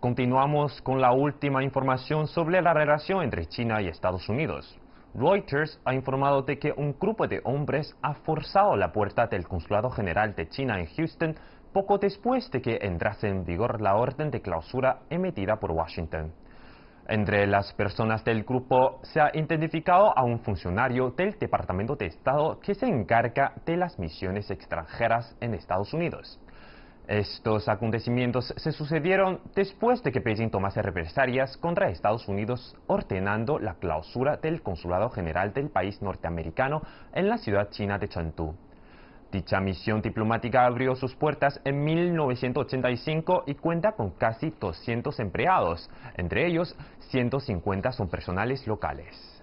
Continuamos con la última información sobre la relación entre China y Estados Unidos. Reuters ha informado de que un grupo de hombres ha forzado la puerta del Consulado General de China en Houston poco después de que entrase en vigor la orden de clausura emitida por Washington. Entre las personas del grupo se ha identificado a un funcionario del Departamento de Estado que se encarga de las misiones extranjeras en Estados Unidos. Estos acontecimientos se sucedieron después de que Beijing tomase represalias contra Estados Unidos, ordenando la clausura del Consulado General del país norteamericano en la ciudad china de Chengdu. Dicha misión diplomática abrió sus puertas en 1985 y cuenta con casi 200 empleados, entre ellos 150 son personales locales.